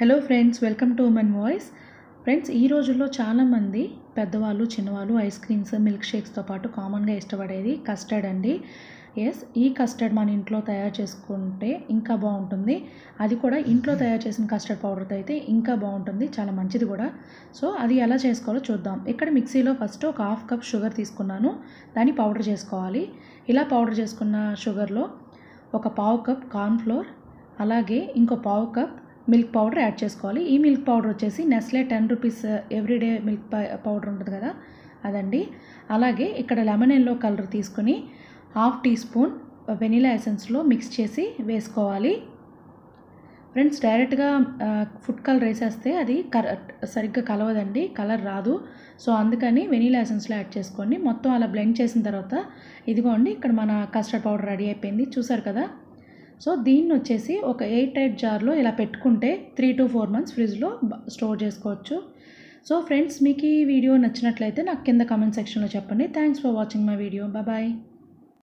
hello friends welcome to women voice friends ఈ రోజుల్లో చాలామంది పెద్దవాళ్ళు చిన్నవాళ్ళు ఐస్ క్రీమ్స్ మిల్క్ షేక్స్తో పాటు కామన్గా ఇష్టపడేది కస్టర్డ్ అండి ఎస్ ఈ కస్టర్డ్ మన ఇంట్లో తయారు చేసుకుంటే ఇంకా బాగుంటుంది అది కూడా ఇంట్లో తయారు చేసిన కస్టర్డ్ పౌడర్తో అయితే ఇంకా బాగుంటుంది చాలా మంచిది కూడా సో అది ఎలా చేసుకోవాలో చూద్దాం ఇక్కడ మిక్సీలో ఫస్ట్ ఒక హాఫ్ కప్ షుగర్ తీసుకున్నాను దాన్ని పౌడర్ చేసుకోవాలి ఇలా పౌడర్ చేసుకున్న షుగర్లో ఒక పావు కప్ కార్న్ఫ్లోర్ అలాగే ఇంకో పావు కప్ మిల్క్ పౌడర్ యాడ్ చేసుకోవాలి ఈ మిల్క్ పౌడర్ వచ్చేసి Nestle ten rupees everyday milk powder ఉంటుంది కదా అదండి అలాగే ఇక్కడ లెమన్ ఎల్లో కలర్ తీసుకుని హాఫ్ టీ స్పూన్ వెనీలా ఎసెన్స్లో మిక్స్ చేసి వేసుకోవాలి ఫ్రెండ్స్ డైరెక్ట్గా ఫుడ్ కలర్ వేసేస్తే అది కర సరిగ్గా కలవదండి కలర్ రాదు సో అందుకని వెనీలా ఎసెన్స్లో యాడ్ చేసుకోండి మొత్తం అలా బ్లెండ్ చేసిన తర్వాత ఇదిగోండి ఇక్కడ మన కస్టర్డ్ పౌడర్ రెడీ అయిపోయింది చూసారు కదా సో దీన్ని వచ్చేసి ఒక ఎయిట్ ఎయిట్ జార్లో ఇలా పెట్టుకుంటే త్రీ టు ఫోర్ మంత్స్ ఫ్రిడ్జ్లో స్టోర్ చేసుకోవచ్చు సో ఫ్రెండ్స్ మీకు ఈ వీడియో నచ్చినట్లయితే నాకు కింద కామెంట్ సెక్షన్లో చెప్పండి thanks for watching my video bye